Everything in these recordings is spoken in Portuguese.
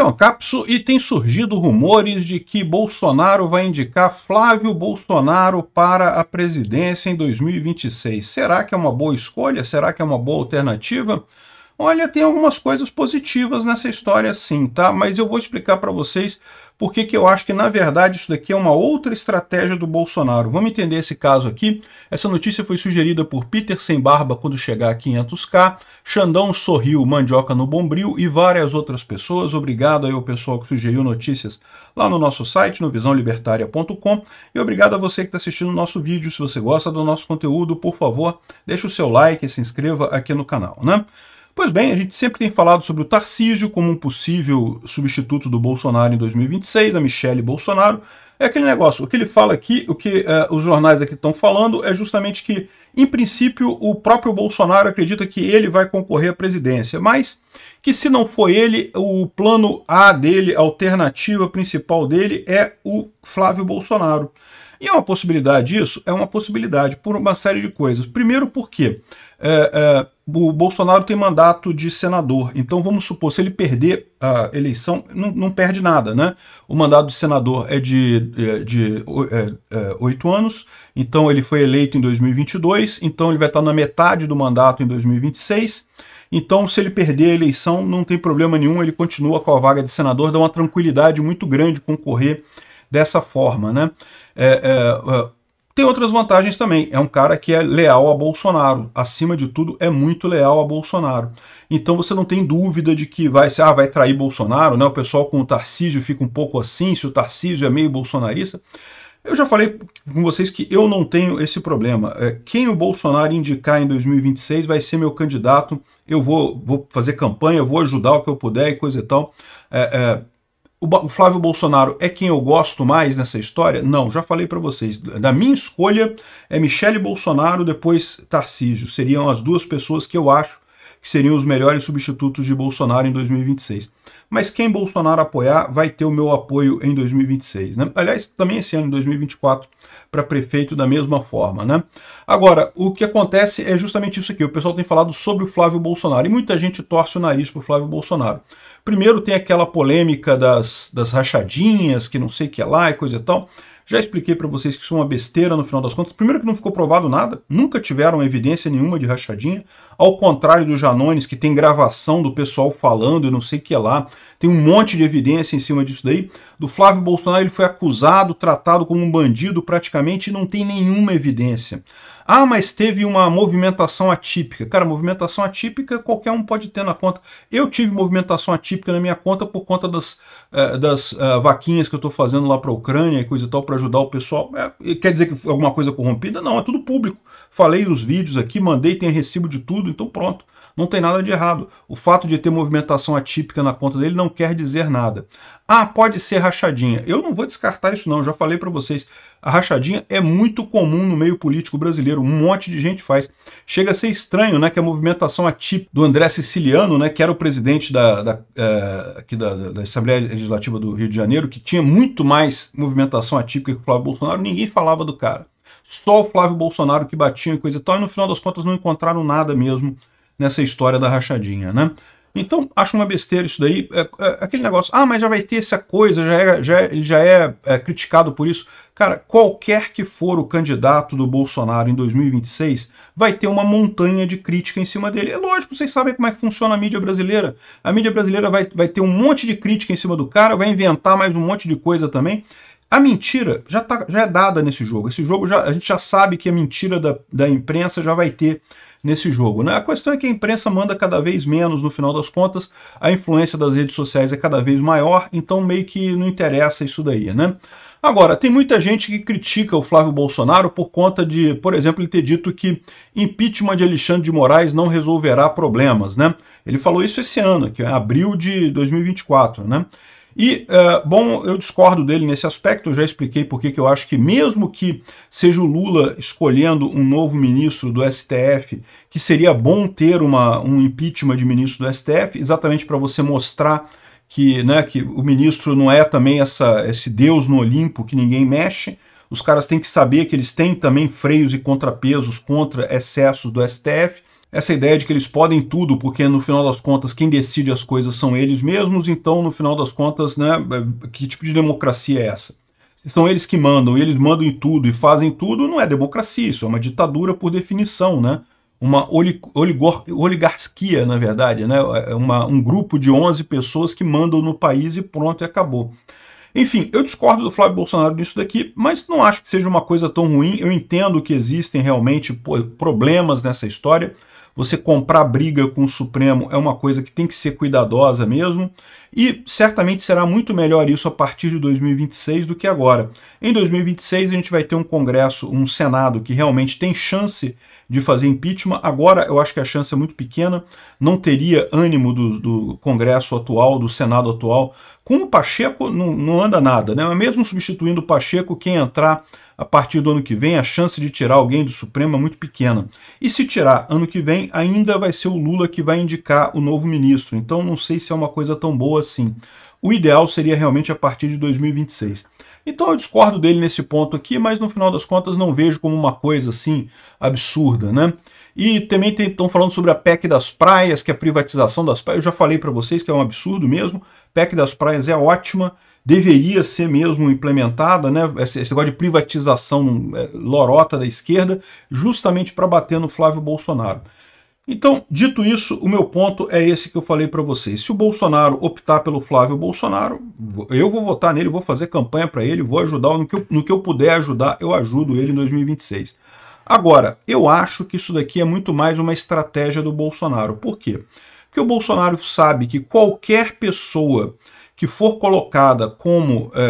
Então, é Capso, e tem surgido rumores de que Bolsonaro vai indicar Flávio Bolsonaro para a presidência em 2026. Será que é uma boa escolha? Será que é uma boa alternativa? Olha, tem algumas coisas positivas nessa história sim, tá? Mas eu vou explicar para vocês porque que eu acho que, na verdade, isso daqui é uma outra estratégia do Bolsonaro. Vamos entender esse caso aqui. Essa notícia foi sugerida por Peter Sem Barba quando chegar a 500k, Xandão Sorriu, Mandioca no Bombril e várias outras pessoas. Obrigado aí ao pessoal que sugeriu notícias lá no nosso site, no visãolibertária.com. E obrigado a você que está assistindo o nosso vídeo. Se você gosta do nosso conteúdo, por favor, deixe o seu like e se inscreva aqui no canal, né? Pois bem, a gente sempre tem falado sobre o Tarcísio como um possível substituto do Bolsonaro em 2026, a Michele Bolsonaro. É aquele negócio, o que ele fala aqui, o que eh, os jornais aqui estão falando é justamente que, em princípio, o próprio Bolsonaro acredita que ele vai concorrer à presidência, mas que se não for ele, o plano A dele, a alternativa principal dele é o Flávio Bolsonaro. E é uma possibilidade isso? É uma possibilidade por uma série de coisas. Primeiro porque é, é, o Bolsonaro tem mandato de senador, então vamos supor, se ele perder a eleição, não, não perde nada, né? O mandato de senador é de, é, de é, é, oito é, anos, então ele foi eleito em 2022, então ele vai estar na metade do mandato em 2026, então, se ele perder a eleição, não tem problema nenhum, ele continua com a vaga de senador, dá uma tranquilidade muito grande concorrer dessa forma, né? É, é, é, tem outras vantagens também. É um cara que é leal a Bolsonaro. Acima de tudo, é muito leal a Bolsonaro. Então você não tem dúvida de que vai, ah, vai trair Bolsonaro, né? O pessoal com o Tarcísio fica um pouco assim, se o Tarcísio é meio bolsonarista. Eu já falei com vocês que eu não tenho esse problema. É, quem o Bolsonaro indicar em 2026 vai ser meu candidato. Eu vou, vou fazer campanha, vou ajudar o que eu puder e coisa e tal. É, é, o Flávio Bolsonaro é quem eu gosto mais nessa história? Não, já falei para vocês. Da minha escolha é Michele Bolsonaro, depois Tarcísio. Seriam as duas pessoas que eu acho que seriam os melhores substitutos de Bolsonaro em 2026. Mas quem Bolsonaro apoiar vai ter o meu apoio em 2026. Né? Aliás, também esse ano, em 2024, para prefeito da mesma forma. Né? Agora, o que acontece é justamente isso aqui. O pessoal tem falado sobre o Flávio Bolsonaro e muita gente torce o nariz para o Flávio Bolsonaro. Primeiro tem aquela polêmica das, das rachadinhas, que não sei o que é lá e coisa e tal. Já expliquei para vocês que isso é uma besteira no final das contas. Primeiro que não ficou provado nada, nunca tiveram evidência nenhuma de rachadinha. Ao contrário do Janones, que tem gravação do pessoal falando e não sei o que é lá tem um monte de evidência em cima disso daí. Do Flávio Bolsonaro, ele foi acusado, tratado como um bandido praticamente, e não tem nenhuma evidência. Ah, mas teve uma movimentação atípica. Cara, movimentação atípica qualquer um pode ter na conta. Eu tive movimentação atípica na minha conta por conta das, eh, das eh, vaquinhas que eu estou fazendo lá para a Ucrânia e coisa e tal para ajudar o pessoal. É, quer dizer que foi alguma coisa corrompida? Não, é tudo público. Falei nos vídeos aqui, mandei, tem recibo de tudo, então pronto. Não tem nada de errado. O fato de ter movimentação atípica na conta dele não quer dizer nada. Ah, pode ser rachadinha. Eu não vou descartar isso não, já falei para vocês. A rachadinha é muito comum no meio político brasileiro, um monte de gente faz. Chega a ser estranho né, que a movimentação atípica do André Siciliano, né, que era o presidente da, da, é, aqui da, da Assembleia Legislativa do Rio de Janeiro, que tinha muito mais movimentação atípica que o Flávio Bolsonaro, ninguém falava do cara só o Flávio Bolsonaro que batia e coisa e tal, e no final das contas não encontraram nada mesmo nessa história da rachadinha, né? Então, acho uma besteira isso daí. É, é, aquele negócio, ah, mas já vai ter essa coisa, já é, já, ele já é, é, criticado por isso. Cara, qualquer que for o candidato do Bolsonaro em 2026, vai ter uma montanha de crítica em cima dele. É lógico, vocês sabem como é que funciona a mídia brasileira. A mídia brasileira vai, vai ter um monte de crítica em cima do cara, vai inventar mais um monte de coisa também. A mentira já, tá, já é dada nesse jogo. Esse jogo já, a gente já sabe que a mentira da, da imprensa já vai ter nesse jogo. Né? A questão é que a imprensa manda cada vez menos, no final das contas, a influência das redes sociais é cada vez maior, então meio que não interessa isso daí, né? Agora, tem muita gente que critica o Flávio Bolsonaro por conta de, por exemplo, ele ter dito que impeachment de Alexandre de Moraes não resolverá problemas, né? Ele falou isso esse ano, que é abril de 2024, né? E, uh, bom, eu discordo dele nesse aspecto, eu já expliquei porque que eu acho que mesmo que seja o Lula escolhendo um novo ministro do STF, que seria bom ter uma, um impeachment de ministro do STF, exatamente para você mostrar que, né, que o ministro não é também essa, esse deus no Olimpo que ninguém mexe, os caras têm que saber que eles têm também freios e contrapesos contra excessos do STF, essa ideia de que eles podem tudo, porque no final das contas quem decide as coisas são eles mesmos, então no final das contas, né, é, que tipo de democracia é essa? Se são eles que mandam e eles mandam em tudo e fazem tudo, não é democracia, isso é uma ditadura por definição, né? Uma oligor, oligarquia, na verdade, né? É, é uma, um grupo de 11 pessoas que mandam no país e pronto, e acabou. Enfim, eu discordo do Flávio Bolsonaro nisso daqui, mas não acho que seja uma coisa tão ruim. Eu entendo que existem realmente problemas nessa história você comprar briga com o Supremo é uma coisa que tem que ser cuidadosa mesmo, e certamente será muito melhor isso a partir de 2026 do que agora. Em 2026 a gente vai ter um Congresso, um Senado que realmente tem chance de fazer impeachment. Agora eu acho que a chance é muito pequena, não teria ânimo do, do Congresso atual, do Senado atual. Com o Pacheco não, não anda nada, né? Mesmo substituindo o Pacheco, quem entrar a partir do ano que vem, a chance de tirar alguém do Supremo é muito pequena. E se tirar ano que vem, ainda vai ser o Lula que vai indicar o novo ministro. Então não sei se é uma coisa tão boa assim. O ideal seria realmente a partir de 2026. Então eu discordo dele nesse ponto aqui, mas no final das contas não vejo como uma coisa assim absurda, né? E também estão falando sobre a PEC das praias, que é a privatização das praias. Eu já falei para vocês que é um absurdo mesmo. PEC das praias é ótima, deveria ser mesmo implementada, né? esse, esse negócio de privatização é, lorota da esquerda, justamente para bater no Flávio Bolsonaro. Então, dito isso, o meu ponto é esse que eu falei para vocês. Se o Bolsonaro optar pelo Flávio Bolsonaro, eu vou votar nele, vou fazer campanha para ele, vou ajudar no que, eu, no que eu puder ajudar, eu ajudo ele em 2026. Agora, eu acho que isso daqui é muito mais uma estratégia do Bolsonaro. Por quê? Porque o Bolsonaro sabe que qualquer pessoa que for colocada como é,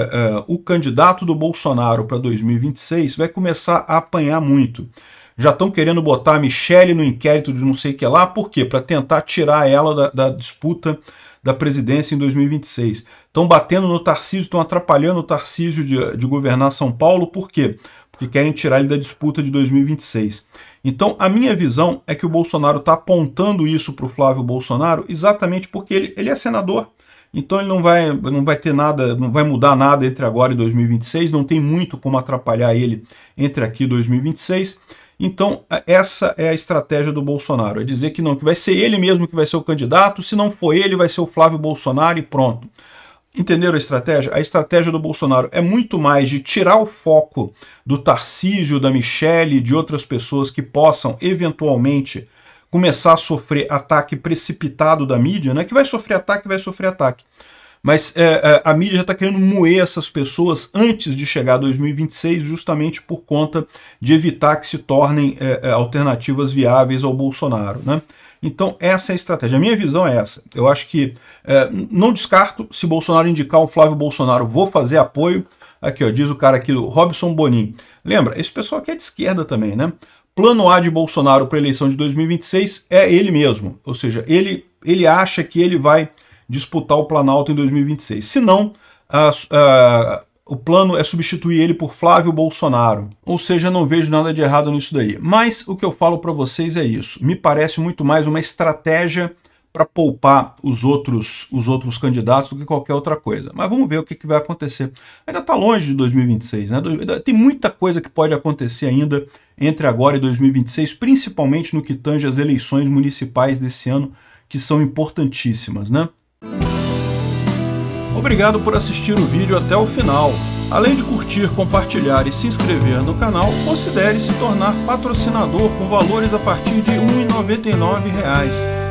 é, o candidato do Bolsonaro para 2026 vai começar a apanhar muito. Já estão querendo botar a Michelle no inquérito de não sei o que lá, por quê? Para tentar tirar ela da, da disputa da presidência em 2026. Estão batendo no Tarcísio, estão atrapalhando o Tarcísio de, de governar São Paulo, por quê? Porque querem tirar ele da disputa de 2026. Então, a minha visão é que o Bolsonaro está apontando isso para o Flávio Bolsonaro exatamente porque ele, ele é senador. Então ele não vai, não vai ter nada, não vai mudar nada entre agora e 2026, não tem muito como atrapalhar ele entre aqui e 2026. Então essa é a estratégia do Bolsonaro, é dizer que não, que vai ser ele mesmo que vai ser o candidato, se não for ele, vai ser o Flávio Bolsonaro e pronto. Entenderam a estratégia? A estratégia do Bolsonaro é muito mais de tirar o foco do Tarcísio, da Michelle, de outras pessoas que possam eventualmente começar a sofrer ataque precipitado da mídia, né? Que vai sofrer ataque, vai sofrer ataque. Mas é, é a mídia já está querendo moer essas pessoas antes de chegar a 2026, justamente por conta de evitar que se tornem é, é, alternativas viáveis ao Bolsonaro. Né? Então, essa é a estratégia. A minha visão é essa. Eu acho que é, não descarto se Bolsonaro indicar o Flávio Bolsonaro, vou fazer apoio. Aqui, ó, diz o cara aqui, o Robson Bonin. Lembra, esse pessoal aqui é de esquerda também, né? plano A de Bolsonaro para a eleição de 2026 é ele mesmo. Ou seja, ele, ele acha que ele vai disputar o Planalto em 2026. Se não, o plano é substituir ele por Flávio Bolsonaro. Ou seja, não vejo nada de errado nisso daí. Mas o que eu falo para vocês é isso. Me parece muito mais uma estratégia para poupar os outros, os outros candidatos do que qualquer outra coisa. Mas vamos ver o que, que vai acontecer. Ainda está longe de 2026, né? Tem muita coisa que pode acontecer ainda entre agora e 2026, principalmente no que tange as eleições municipais desse ano, que são importantíssimas, né? Obrigado por assistir o vídeo até o final. Além de curtir, compartilhar e se inscrever no canal, considere se tornar patrocinador com valores a partir de R$ 1,99